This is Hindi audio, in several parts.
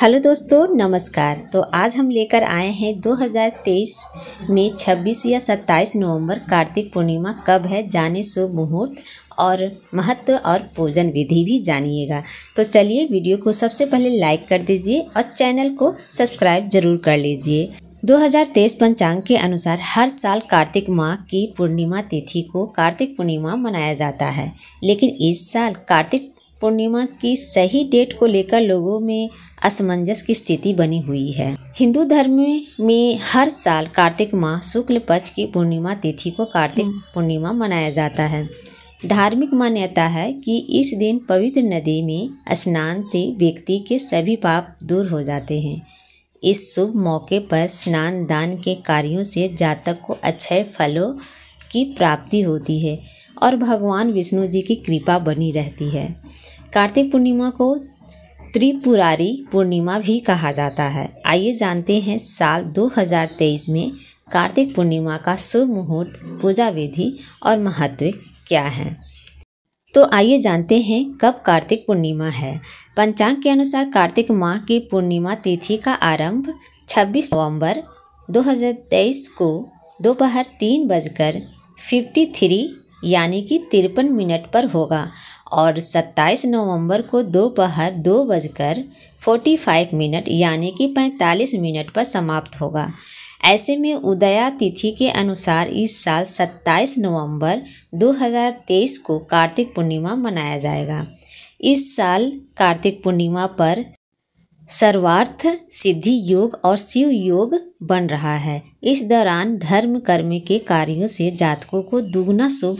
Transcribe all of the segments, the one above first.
हेलो दोस्तों नमस्कार तो आज हम लेकर आए हैं 2023 में 26 या 27 नवंबर कार्तिक पूर्णिमा कब है जाने शुभ मुहूर्त और महत्व और पूजन विधि भी जानिएगा तो चलिए वीडियो को सबसे पहले लाइक कर दीजिए और चैनल को सब्सक्राइब जरूर कर लीजिए 2023 पंचांग के अनुसार हर साल कार्तिक माह की पूर्णिमा तिथि को कार्तिक पूर्णिमा मनाया जाता है लेकिन इस साल कार्तिक पूर्णिमा की सही डेट को लेकर लोगों में असमंजस की स्थिति बनी हुई है हिंदू धर्म में हर साल कार्तिक माह शुक्ल पक्ष की पूर्णिमा तिथि को कार्तिक हम्म। पूर्णिमा मनाया जाता है धार्मिक मान्यता है कि इस दिन पवित्र नदी में स्नान से व्यक्ति के सभी पाप दूर हो जाते हैं इस शुभ मौके पर स्नान दान के कार्यों से जातक को अच्छे फलों की प्राप्ति होती है और भगवान विष्णु जी की कृपा बनी रहती है कार्तिक पूर्णिमा को त्रिपुरारी पूर्णिमा भी कहा जाता है आइए जानते हैं साल 2023 में कार्तिक पूर्णिमा का शुभ मुहूर्त पूजा विधि और महत्व क्या है तो आइए जानते हैं कब कार्तिक पूर्णिमा है पंचांग के अनुसार कार्तिक माह की पूर्णिमा तिथि का आरंभ 26 नवंबर 2023 को दोपहर तीन बजकर फिफ्टी थ्री यानी कि तिरपन मिनट पर होगा और 27 नवंबर को दोपहर दो, दो बजकर 45 मिनट यानी कि 45 मिनट पर समाप्त होगा ऐसे में उदया तिथि के अनुसार इस साल 27 नवंबर 2023 को कार्तिक पूर्णिमा मनाया जाएगा इस साल कार्तिक पूर्णिमा पर सर्वार्थ सिद्धि योग और शिव योग बन रहा है इस दौरान धर्म कर्म के कार्यों से जातकों को दुगना शुभ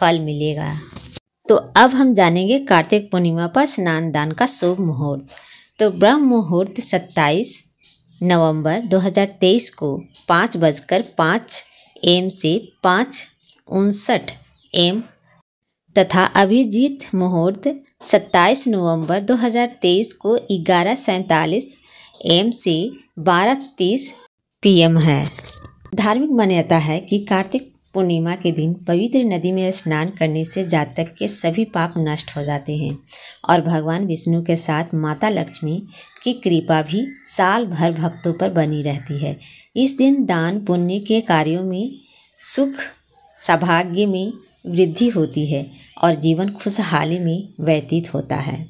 फल मिलेगा तो अब हम जानेंगे कार्तिक पूर्णिमा पर स्नान दान का शुभ मुहूर्त तो ब्रह्म मुहूर्त सत्ताईस नवंबर 2023 को पाँच बजकर पाँच एम से पाँच उनसठ एम तथा अभिजीत मुहूर्त सत्ताईस नवंबर 2023 को ग्यारह सैंतालीस एम से बारह तीस पी एम है धार्मिक मान्यता है कि कार्तिक पूर्णिमा के दिन पवित्र नदी में स्नान करने से जातक के सभी पाप नष्ट हो जाते हैं और भगवान विष्णु के साथ माता लक्ष्मी की कृपा भी साल भर भक्तों पर बनी रहती है इस दिन दान पुण्य के कार्यों में सुख सौभाग्य में वृद्धि होती है और जीवन खुशहाली में व्यतीत होता है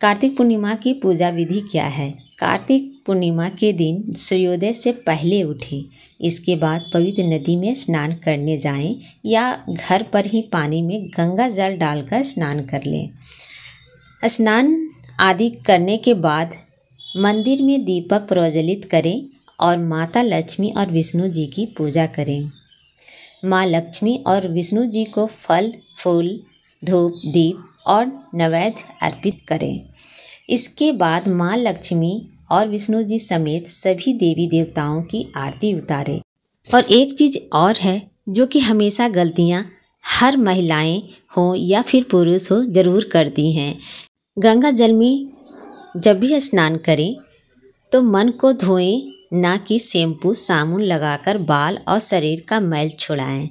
कार्तिक पूर्णिमा की पूजा विधि क्या है कार्तिक पूर्णिमा के दिन सूर्योदय से पहले उठें इसके बाद पवित्र नदी में स्नान करने जाएं या घर पर ही पानी में गंगा जल डालकर स्नान कर लें स्नान आदि करने के बाद मंदिर में दीपक प्रज्वलित करें और माता लक्ष्मी और विष्णु जी की पूजा करें माँ लक्ष्मी और विष्णु जी को फल फूल धूप दीप और नवैद्य अर्पित करें इसके बाद माँ लक्ष्मी और विष्णु जी समेत सभी देवी देवताओं की आरती उतारे और एक चीज़ और है जो कि हमेशा गलतियाँ हर महिलाएं हों या फिर पुरुष हो जरूर करती हैं गंगा जल में जब भी स्नान करें तो मन को धोएं ना कि शैम्पू साबुन लगाकर बाल और शरीर का मैल छुड़ाएं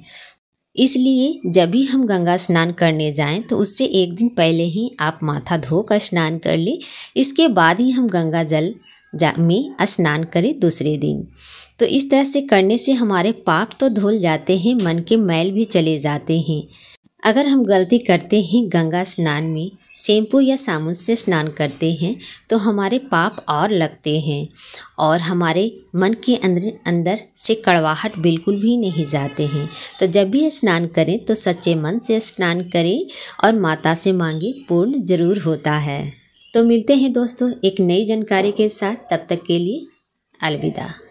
इसलिए जब भी हम गंगा स्नान करने जाएं तो उससे एक दिन पहले ही आप माथा धोकर स्नान कर लें इसके बाद ही हम गंगा जल में स्नान करें दूसरे दिन तो इस तरह से करने से हमारे पाप तो धुल जाते हैं मन के मैल भी चले जाते हैं अगर हम गलती करते हैं गंगा स्नान में शैम्पू या साबुन से स्नान करते हैं तो हमारे पाप और लगते हैं और हमारे मन के अंदर अंदर से कड़वाहट बिल्कुल भी नहीं जाते हैं तो जब भी स्नान करें तो सच्चे मन से स्नान करें और माता से मांगे पूर्ण जरूर होता है तो मिलते हैं दोस्तों एक नई जानकारी के साथ तब तक के लिए अलविदा